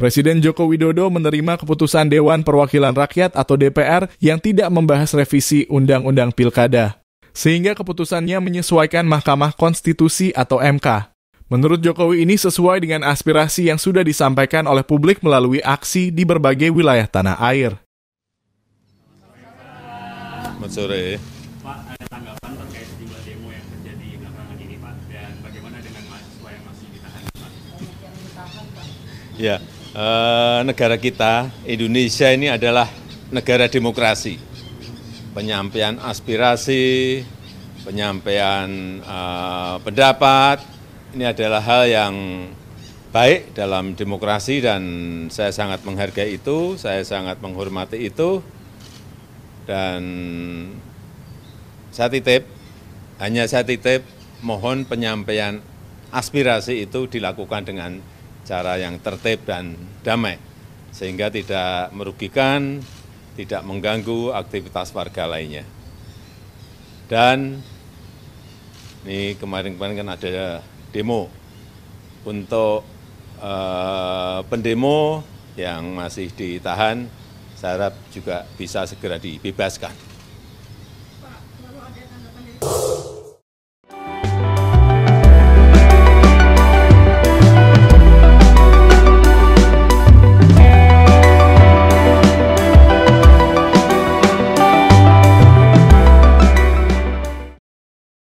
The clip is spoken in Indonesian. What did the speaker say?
Presiden Joko Widodo menerima keputusan Dewan Perwakilan Rakyat atau DPR yang tidak membahas revisi Undang-Undang Pilkada, sehingga keputusannya menyesuaikan Mahkamah Konstitusi atau MK. Menurut Jokowi ini sesuai dengan aspirasi yang sudah disampaikan oleh publik melalui aksi di berbagai wilayah tanah air. Selamat sore. Pak, ada tanggapan terkait demo yang terjadi belakangan ini, Pak, dan bagaimana dengan mahasiswa yang masih ditahan, Pak? Ya, Eh, negara kita, Indonesia ini adalah negara demokrasi. Penyampaian aspirasi, penyampaian eh, pendapat, ini adalah hal yang baik dalam demokrasi dan saya sangat menghargai itu, saya sangat menghormati itu, dan saya titip, hanya saya titip, mohon penyampaian aspirasi itu dilakukan dengan cara yang tertib dan damai, sehingga tidak merugikan, tidak mengganggu aktivitas warga lainnya. Dan ini kemarin-kemarin kan ada demo untuk eh, pendemo yang masih ditahan, saya harap juga bisa segera dibebaskan.